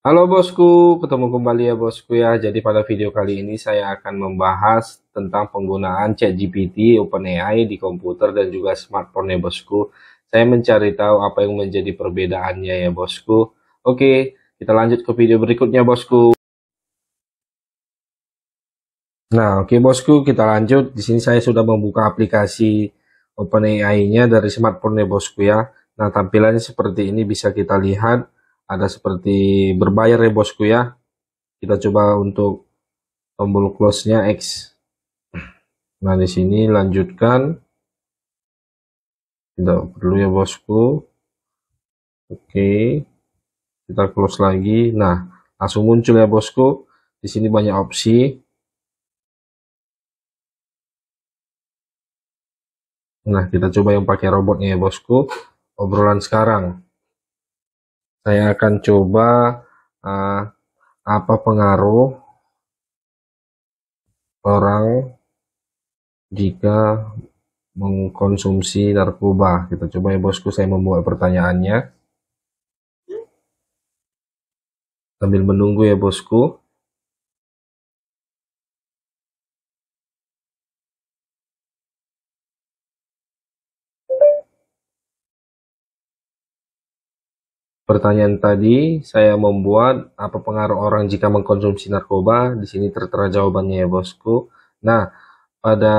Halo bosku, ketemu kembali ya bosku ya. Jadi pada video kali ini saya akan membahas tentang penggunaan ChatGPT OpenAI di komputer dan juga smartphone ya bosku. Saya mencari tahu apa yang menjadi perbedaannya ya bosku. Oke, kita lanjut ke video berikutnya bosku. Nah, oke bosku, kita lanjut. Di sini saya sudah membuka aplikasi OpenAI-nya dari smartphone ya bosku ya. Nah, tampilannya seperti ini bisa kita lihat ada seperti berbayar ya bosku ya kita coba untuk tombol close nya X nah di sini lanjutkan tidak perlu ya bosku oke okay. kita close lagi nah langsung muncul ya bosku di sini banyak opsi nah kita coba yang pakai robotnya ya bosku obrolan sekarang saya akan coba uh, apa pengaruh orang jika mengkonsumsi narkoba. Kita gitu. coba ya bosku, saya membuat pertanyaannya. Sambil menunggu ya bosku. Pertanyaan tadi, saya membuat apa pengaruh orang jika mengkonsumsi narkoba? Di sini tertera jawabannya ya bosku. Nah, pada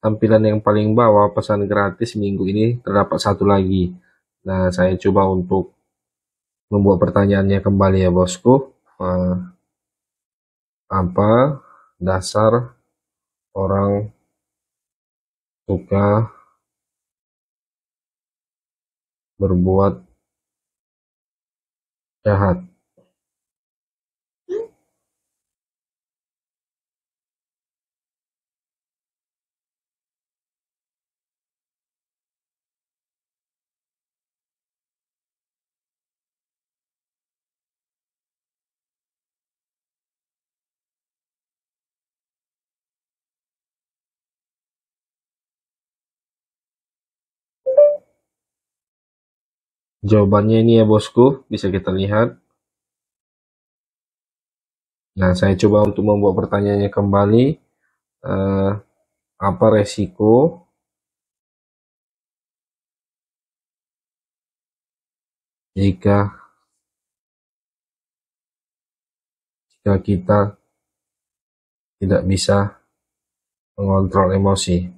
tampilan yang paling bawah pesan gratis minggu ini terdapat satu lagi. Nah, saya coba untuk membuat pertanyaannya kembali ya bosku. Eh, apa dasar orang suka berbuat jahat Jawabannya ini ya bosku, bisa kita lihat. Nah, saya coba untuk membuat pertanyaannya kembali. Eh, apa resiko jika jika kita tidak bisa mengontrol emosi.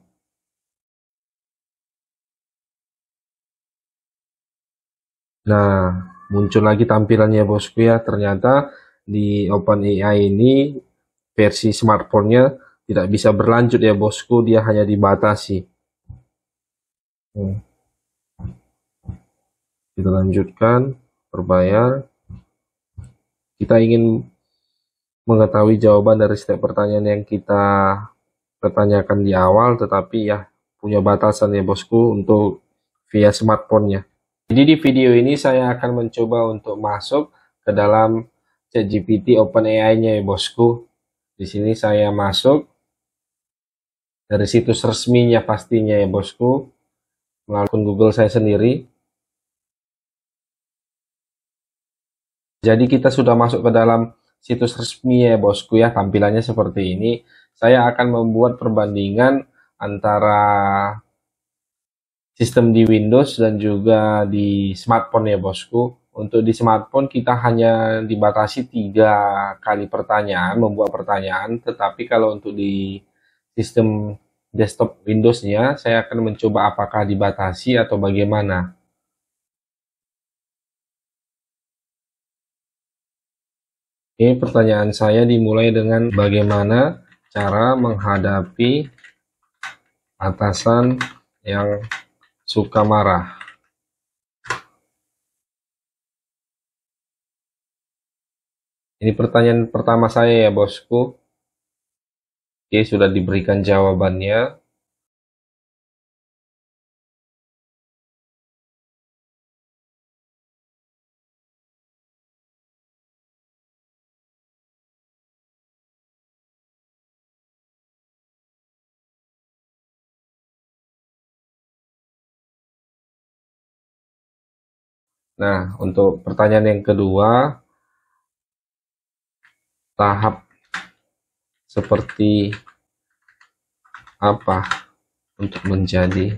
Nah, muncul lagi tampilannya bosku ya. Ternyata di OpenAI ini versi smartphone-nya tidak bisa berlanjut ya bosku, dia hanya dibatasi. Hmm. Kita lanjutkan, berbayar. Kita ingin mengetahui jawaban dari setiap pertanyaan yang kita pertanyakan di awal, tetapi ya punya batasan ya bosku untuk via smartphone-nya. Jadi di video ini saya akan mencoba untuk masuk ke dalam ChatGPT OpenAI-nya ya bosku. Di sini saya masuk dari situs resminya pastinya ya bosku. Melalui Google saya sendiri. Jadi kita sudah masuk ke dalam situs resmi ya bosku ya tampilannya seperti ini saya akan membuat perbandingan antara sistem di Windows dan juga di smartphone ya bosku. Untuk di smartphone kita hanya dibatasi tiga kali pertanyaan, membuat pertanyaan. Tetapi kalau untuk di sistem desktop Windows-nya, saya akan mencoba apakah dibatasi atau bagaimana. Oke, pertanyaan saya dimulai dengan bagaimana cara menghadapi atasan yang suka marah Ini pertanyaan pertama saya ya bosku. Oke, sudah diberikan jawabannya. Nah, untuk pertanyaan yang kedua, tahap seperti apa untuk menjadi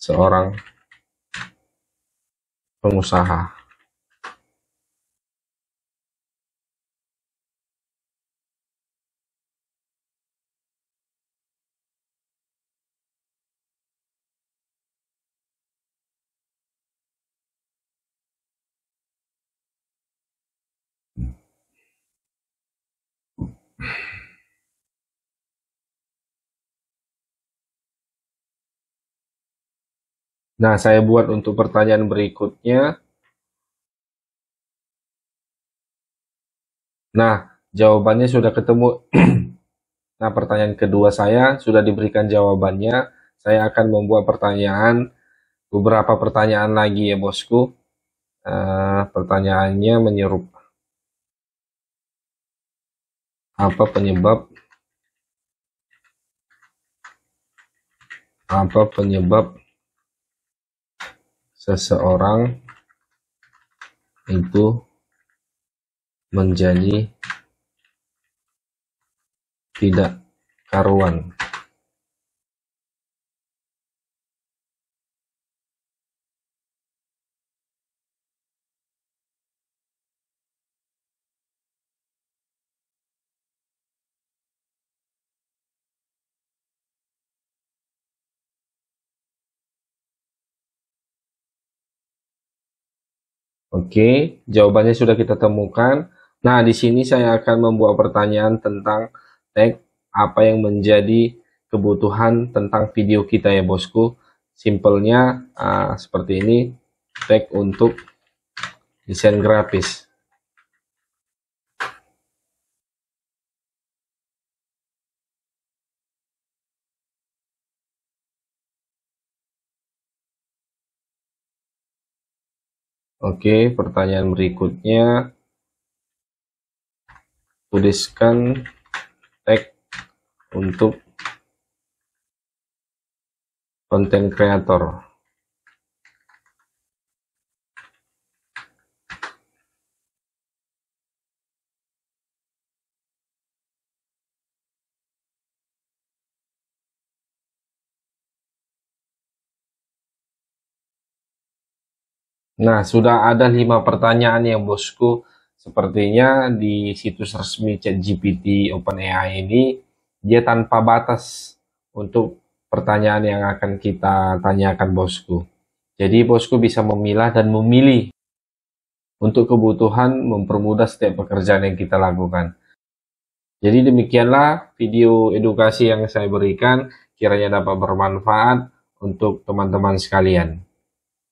seorang pengusaha? Nah, saya buat untuk pertanyaan berikutnya. Nah, jawabannya sudah ketemu. nah, pertanyaan kedua saya sudah diberikan jawabannya. Saya akan membuat pertanyaan, beberapa pertanyaan lagi ya bosku. Uh, pertanyaannya menyerup. Apa penyebab apa penyebab seseorang itu menjadi tidak karuan. Oke, jawabannya sudah kita temukan. Nah, di sini saya akan membuat pertanyaan tentang tag apa yang menjadi kebutuhan tentang video kita ya bosku. Simpelnya uh, seperti ini, tag untuk desain grafis. Oke, pertanyaan berikutnya. Tuliskan tag untuk konten kreator. Nah, sudah ada lima pertanyaan yang bosku. Sepertinya di situs resmi chat ChatGPT OpenAI ini dia tanpa batas untuk pertanyaan yang akan kita tanyakan bosku. Jadi bosku bisa memilah dan memilih untuk kebutuhan mempermudah setiap pekerjaan yang kita lakukan. Jadi demikianlah video edukasi yang saya berikan, kiranya dapat bermanfaat untuk teman-teman sekalian.